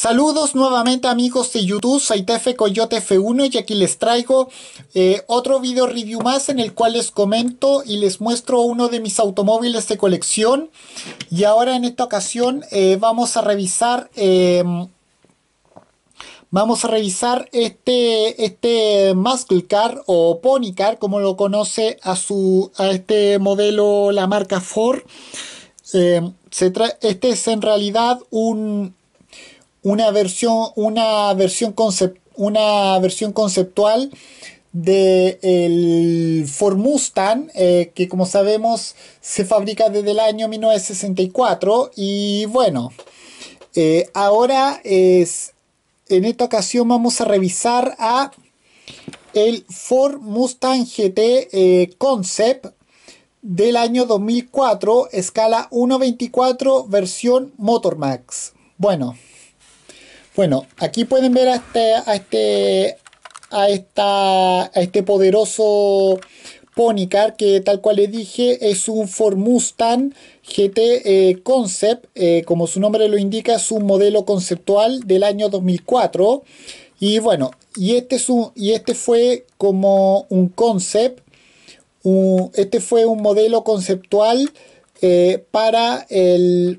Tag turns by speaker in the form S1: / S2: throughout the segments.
S1: Saludos nuevamente amigos de YouTube, soy Tefe Coyote F1 y aquí les traigo eh, otro video review más en el cual les comento y les muestro uno de mis automóviles de colección y ahora en esta ocasión eh, vamos a revisar em, vamos a revisar este, este Muscle Car o Pony Car como lo conoce a, su, a este modelo la marca Ford em, este es en realidad un una versión, una versión, concept, una versión conceptual del el Ford Mustang, eh, que como sabemos se fabrica desde el año 1964. Y bueno, eh, ahora es, en esta ocasión vamos a revisar a el Ford Mustang GT eh, Concept del año 2004, escala 1.24, versión Motormax. Bueno. Bueno, aquí pueden ver a este, a este, a esta, este poderoso Ponycar, que tal cual le dije, es un Ford Mustang GT eh, Concept. Eh, como su nombre lo indica, es un modelo conceptual del año 2004. Y bueno, y este, es un, y este fue como un concept. este fue un modelo conceptual eh, para el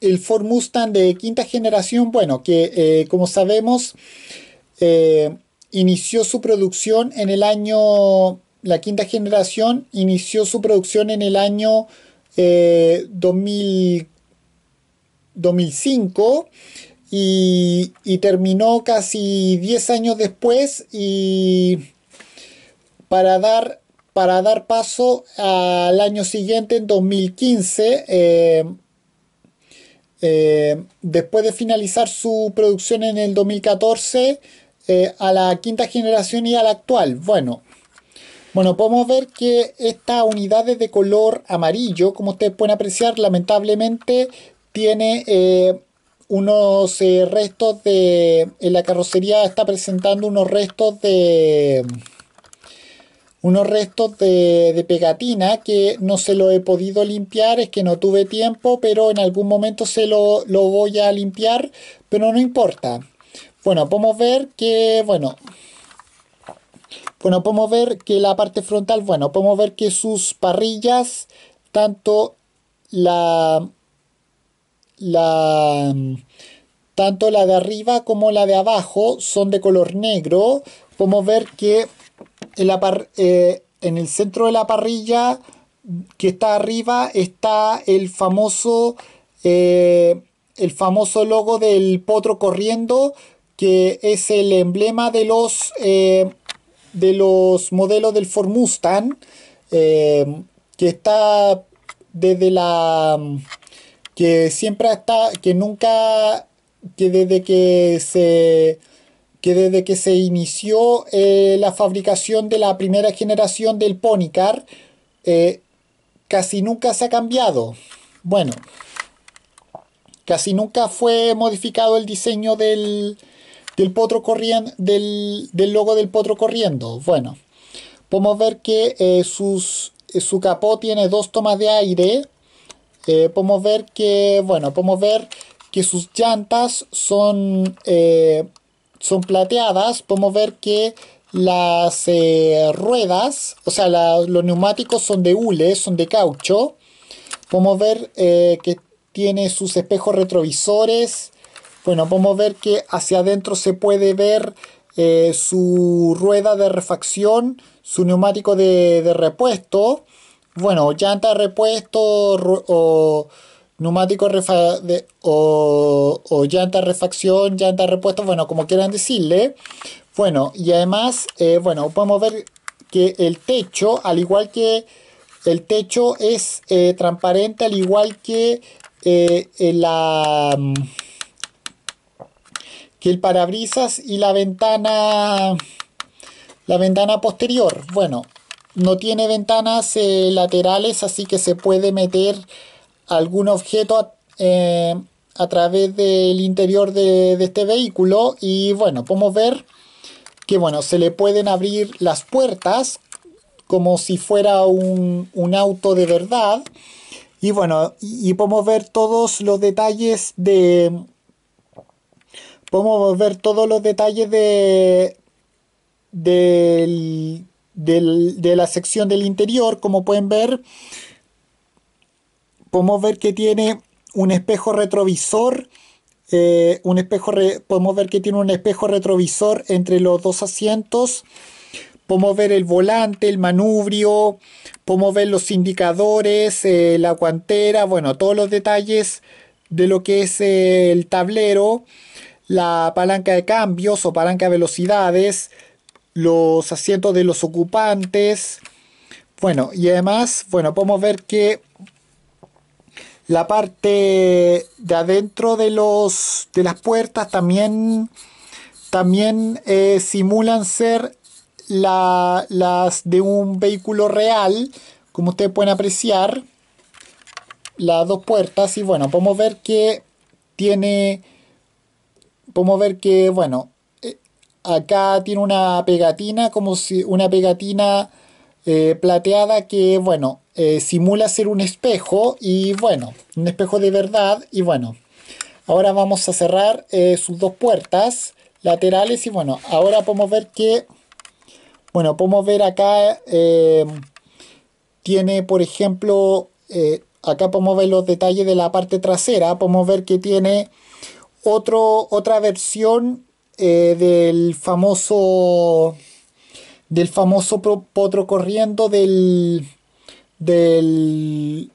S1: el Ford Mustang de quinta generación, bueno, que eh, como sabemos eh, inició su producción en el año, la quinta generación inició su producción en el año 2005 eh, y, terminó casi 10 años después y para dar para dar paso al año siguiente, en 2015, eh, después de finalizar su producción en el 2014, eh, a la quinta generación y a la actual. Bueno, bueno, podemos ver que estas unidades de color amarillo, como ustedes pueden apreciar, lamentablemente tiene eh, unos restos de... En la carrocería está presentando unos restos de unos restos de, pegatina que no se lo he podido limpiar, es que no tuve tiempo, pero en algún momento se lo, voy a limpiar, pero no importa. Bueno, podemos ver que, bueno, bueno, podemos ver que la parte frontal, bueno, podemos ver que sus parrillas, tanto la, la, tanto la de arriba como la de abajo son de color negro. Podemos ver que en, la eh, en el centro de la parrilla que está arriba está el famoso, eh, el famoso logo del potro corriendo, que es el emblema de los, eh, de los modelos del Formustan que está desde la que siempre está que nunca que desde que se que desde que se inició eh, la fabricación de la primera generación del Ponycar, eh, casi nunca se ha cambiado. Bueno, casi nunca fue modificado el diseño del, potro corriendo, del, logo del potro corriendo. Bueno, podemos ver que eh, sus, su capó tiene dos tomas de aire. podemos ver que, bueno, podemos ver que sus llantas son son plateadas, podemos ver que las eh, ruedas, o sea, los neumáticos son de hule, son de caucho. Podemos ver eh, que tiene sus espejos retrovisores. Bueno, podemos ver que hacia adentro se puede ver eh, su rueda de refacción, su neumático de, repuesto. Bueno, llanta de repuesto o neumático de, o, llanta refacción, llanta repuesto, bueno, como quieran decirle. Bueno, y además, eh, bueno, podemos ver que el techo, al igual que el techo es eh, transparente, al igual que eh, la mm, que el parabrisas y la ventana la ventana posterior bueno no tiene ventanas laterales así que se puede meter algún objeto eh, a, través del interior de, este vehículo y bueno, podemos ver que bueno, se le pueden abrir las puertas como si fuera un, auto de verdad y bueno, y, podemos ver todos los detalles de, podemos ver todos los detalles de, de, la sección del interior, como pueden ver, podemos ver que tiene un espejo retrovisor. Eh, un espejo podemos ver que tiene un espejo retrovisor entre los dos asientos. Podemos ver el volante, el manubrio, podemos ver los indicadores, eh, la guantera, bueno, todos los detalles de lo que es eh, el tablero, la palanca de cambios o palanca de velocidades, los asientos de los ocupantes. Bueno, y además, bueno, podemos ver que la parte de adentro de, los, de las puertas también, también eh, simulan ser las de un vehículo real, como ustedes pueden apreciar, las dos puertas y bueno, podemos ver que tiene, podemos ver que bueno, eh, acá tiene una pegatina como si una pegatina eh, plateada que bueno, eh, simula ser un espejo y bueno, un espejo de verdad y bueno, ahora vamos a cerrar eh, sus dos puertas laterales y bueno, ahora podemos ver que, bueno, podemos ver acá, eh, tiene por ejemplo, acá podemos ver los detalles de la parte trasera, podemos ver que tiene otro, otra versión del famoso del famoso potro corriendo del, del,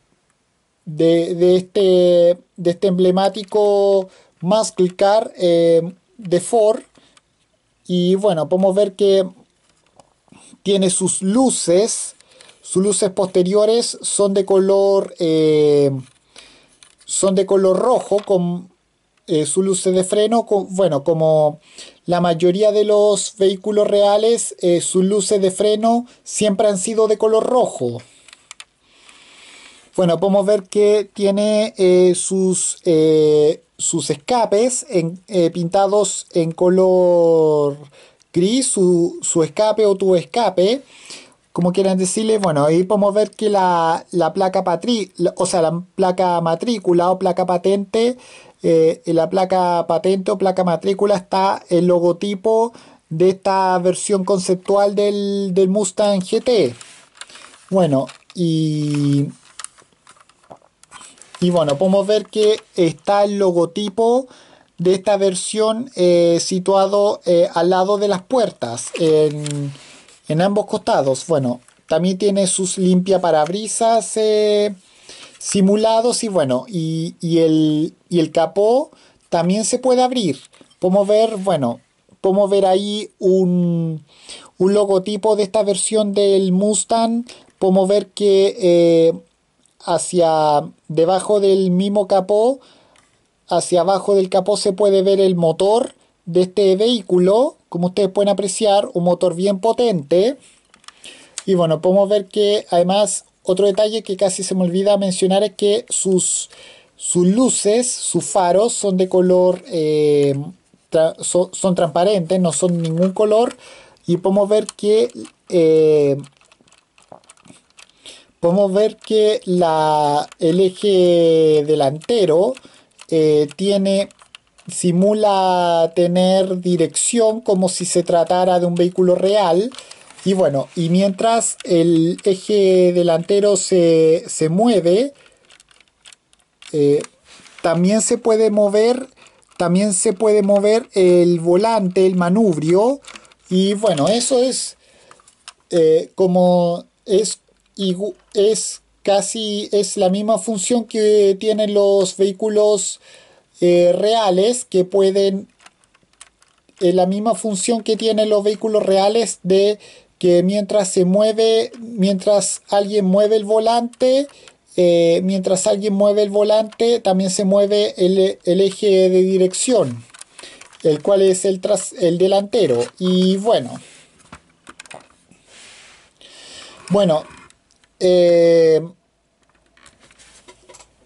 S1: de, este, de este emblemático Muscle Car eh, de Ford. Y bueno, podemos ver que tiene sus luces. Sus luces posteriores son de color. Eh, son de color rojo. Con eh, sus luces de freno. Con, bueno, como la mayoría de los vehículos reales, sus luces de freno siempre han sido de color rojo. Bueno, podemos ver que tiene eh, sus, eh, sus escapes en, eh, pintados en color gris, su, escape o tu escape, como quieran decirle. Bueno, ahí podemos ver que la, placa o sea, la placa matrícula o placa patente, en la placa patente o placa matrícula está el logotipo de esta versión conceptual del, del Mustang GT. Bueno, y y bueno, podemos ver que está el logotipo de esta versión eh, situado eh, al lado de las puertas, en, ambos costados. Bueno, también tiene sus limpia parabrisas eh, simulados y bueno, y, el, el capó también se puede abrir. Podemos ver, bueno, podemos ver ahí un, un logotipo de esta versión del Mustang. Podemos ver que hacia debajo del mismo capó, hacia abajo del capó se puede ver el motor de este vehículo, como ustedes pueden apreciar, un motor bien potente. Y bueno, podemos ver que además otro detalle que casi se me olvida mencionar es que sus, sus luces, sus faros son de color, eh, son, transparentes, no son ningún color. Y podemos ver que eh, podemos ver que la, el eje delantero eh, tiene simula tener dirección como si se tratara de un vehículo real y bueno y mientras el eje delantero se, mueve eh, también se puede mover también se puede mover el volante el manubrio y bueno eso es eh, como es y es casi es la misma función que tienen los vehículos eh, reales que pueden eh, la misma función que tienen los vehículos reales de que mientras se mueve mientras alguien mueve el volante eh, mientras alguien mueve el volante también se mueve el, el eje de dirección el cual es el, tras, el delantero y bueno bueno eh,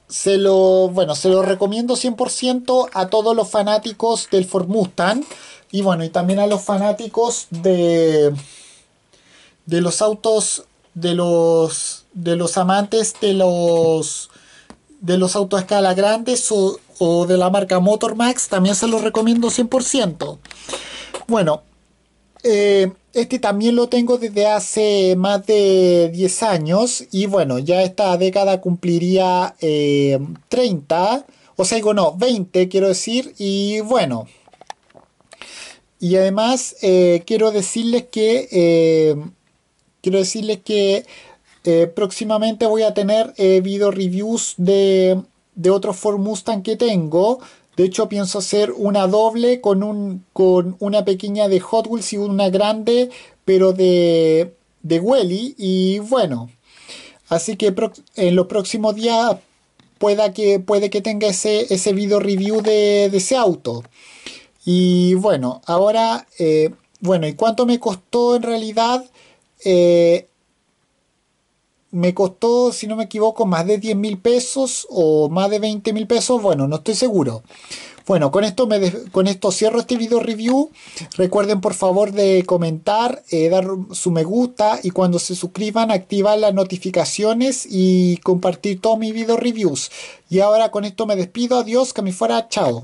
S1: se lo, bueno, se lo recomiendo 100% a todos los fanáticos del Ford Mustang y bueno, y también a los fanáticos de, de los autos, de los, de los amantes de los, de los autos a escala grandes o, de la marca Motormax, también se los recomiendo 100%. Bueno, eh, este también lo tengo desde hace más de 10 años y bueno, ya esta década cumpliría 30, eh, o sea, digo, no, 20 quiero decir, y bueno. Y además eh, quiero decirles que, eh, quiero decirles que próximamente voy a tener video reviews de, de otros Ford Mustang que tengo. De hecho, pienso hacer una doble con, un, con una pequeña de Hot Wheels y una grande, pero de, de Welly. Y bueno, así que en los próximos días pueda que, puede que tenga ese, ese video review de, ese auto. Y bueno, ahora, eh, bueno, ¿y cuánto me costó en realidad? Eh, me costó, si no me equivoco, más de 10 mil pesos o más de 20 mil pesos, bueno, no estoy seguro. Bueno, con esto, me con esto cierro este video review. Recuerden por favor de comentar, eh, dar su me gusta y cuando se suscriban activar las notificaciones y compartir todos mis video reviews. Y ahora con esto me despido, adiós, que me fuera, chao.